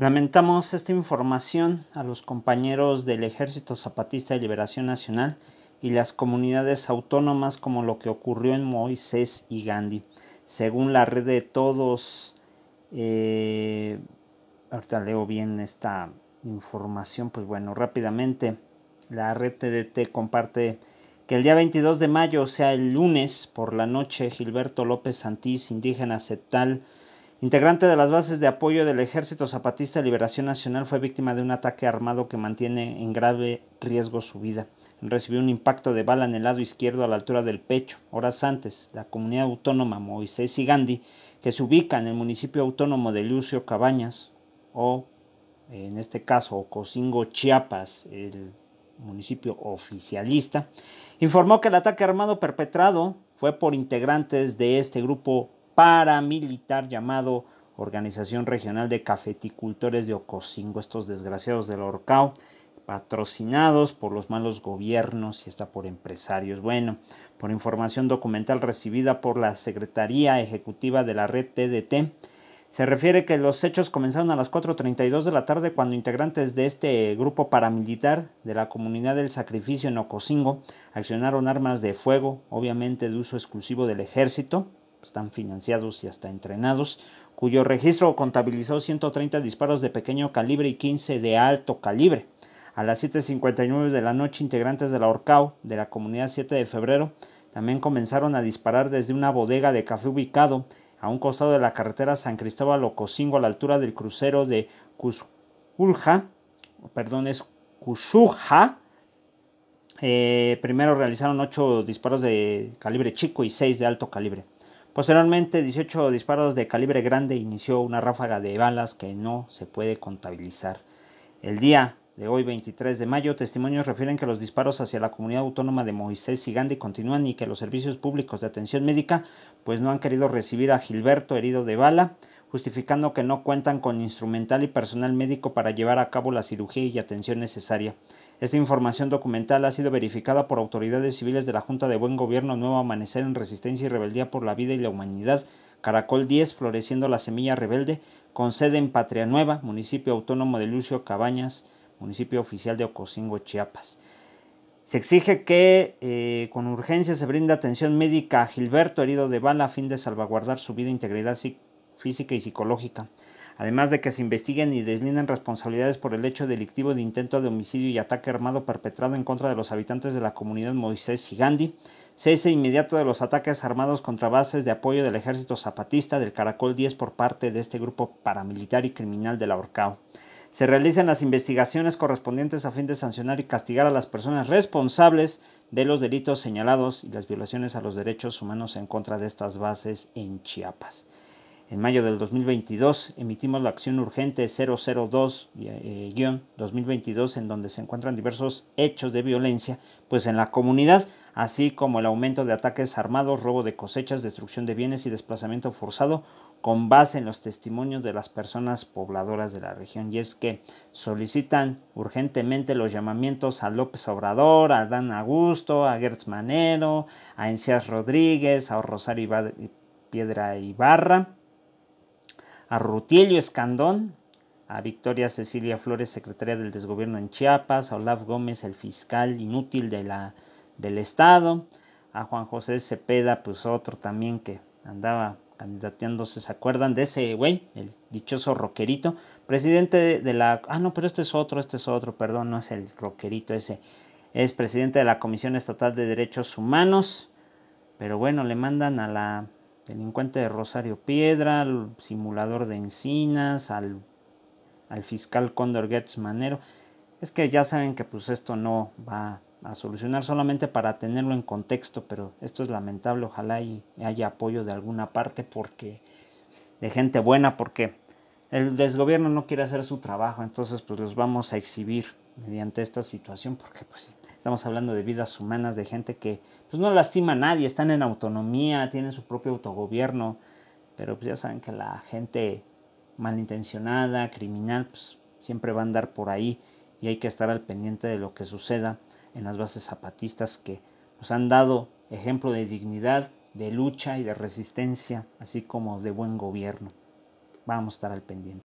Lamentamos esta información a los compañeros del Ejército Zapatista de Liberación Nacional y las comunidades autónomas como lo que ocurrió en Moisés y Gandhi. Según la red de todos, eh, ahorita leo bien esta información, pues bueno, rápidamente, la red TDT comparte que el día 22 de mayo, o sea, el lunes por la noche, Gilberto López Santís, indígena septal, Integrante de las bases de apoyo del Ejército Zapatista de Liberación Nacional, fue víctima de un ataque armado que mantiene en grave riesgo su vida. Recibió un impacto de bala en el lado izquierdo a la altura del pecho. Horas antes, la comunidad autónoma Moisés y Gandhi, que se ubica en el municipio autónomo de Lucio Cabañas, o en este caso cocingo Chiapas, el municipio oficialista, informó que el ataque armado perpetrado fue por integrantes de este grupo paramilitar llamado Organización Regional de Cafeticultores de Ocosingo, estos desgraciados del Orcao, patrocinados por los malos gobiernos y está por empresarios. Bueno, por información documental recibida por la Secretaría Ejecutiva de la Red TDT, se refiere que los hechos comenzaron a las 4.32 de la tarde cuando integrantes de este grupo paramilitar de la comunidad del sacrificio en Ocosingo accionaron armas de fuego, obviamente de uso exclusivo del ejército, están financiados y hasta entrenados, cuyo registro contabilizó 130 disparos de pequeño calibre y 15 de alto calibre. A las 7.59 de la noche, integrantes de la Orcao de la comunidad 7 de febrero también comenzaron a disparar desde una bodega de café ubicado a un costado de la carretera San Cristóbal Ocosingo a la altura del crucero de Cusulja, perdón, es Cusuja. Eh, primero realizaron 8 disparos de calibre chico y 6 de alto calibre. Posteriormente, 18 disparos de calibre grande inició una ráfaga de balas que no se puede contabilizar. El día de hoy, 23 de mayo, testimonios refieren que los disparos hacia la comunidad autónoma de Moisés y Gandhi continúan y que los servicios públicos de atención médica pues no han querido recibir a Gilberto herido de bala justificando que no cuentan con instrumental y personal médico para llevar a cabo la cirugía y atención necesaria. Esta información documental ha sido verificada por autoridades civiles de la Junta de Buen Gobierno Nuevo Amanecer en Resistencia y Rebeldía por la Vida y la Humanidad, Caracol 10, Floreciendo la Semilla Rebelde, con sede en Patria Nueva, municipio autónomo de Lucio Cabañas, municipio oficial de Ocosingo, Chiapas. Se exige que eh, con urgencia se brinde atención médica a Gilberto, herido de bala, a fin de salvaguardar su vida e integridad física y psicológica, además de que se investiguen y deslinden responsabilidades por el hecho delictivo de intento de homicidio y ataque armado perpetrado en contra de los habitantes de la comunidad Moisés y Gandhi, cese inmediato de los ataques armados contra bases de apoyo del ejército zapatista del Caracol 10 por parte de este grupo paramilitar y criminal de la Se realizan las investigaciones correspondientes a fin de sancionar y castigar a las personas responsables de los delitos señalados y las violaciones a los derechos humanos en contra de estas bases en Chiapas. En mayo del 2022 emitimos la acción urgente 002-2022 eh, eh, en donde se encuentran diversos hechos de violencia pues en la comunidad, así como el aumento de ataques armados, robo de cosechas, destrucción de bienes y desplazamiento forzado con base en los testimonios de las personas pobladoras de la región. Y es que solicitan urgentemente los llamamientos a López Obrador, a Dan Augusto, a Gertz Manero, a Encias Rodríguez, a Rosario Piedra Ibarra a Rutilio Escandón, a Victoria Cecilia Flores, secretaria del desgobierno en Chiapas, a Olaf Gómez, el fiscal inútil de la, del Estado, a Juan José Cepeda, pues otro también que andaba candidateándose, ¿se acuerdan de ese güey? El dichoso roquerito, presidente de la... Ah, no, pero este es otro, este es otro, perdón, no es el roquerito ese, es presidente de la Comisión Estatal de Derechos Humanos, pero bueno, le mandan a la delincuente de Rosario Piedra, al simulador de Encinas, al, al fiscal Cóndor Gertz Manero. Es que ya saben que pues esto no va a solucionar solamente para tenerlo en contexto, pero esto es lamentable, ojalá y haya apoyo de alguna parte porque de gente buena porque el desgobierno no quiere hacer su trabajo, entonces pues los vamos a exhibir mediante esta situación porque pues Estamos hablando de vidas humanas, de gente que pues, no lastima a nadie, están en autonomía, tienen su propio autogobierno, pero pues, ya saben que la gente malintencionada, criminal, pues, siempre va a andar por ahí y hay que estar al pendiente de lo que suceda en las bases zapatistas que nos han dado ejemplo de dignidad, de lucha y de resistencia, así como de buen gobierno. Vamos a estar al pendiente.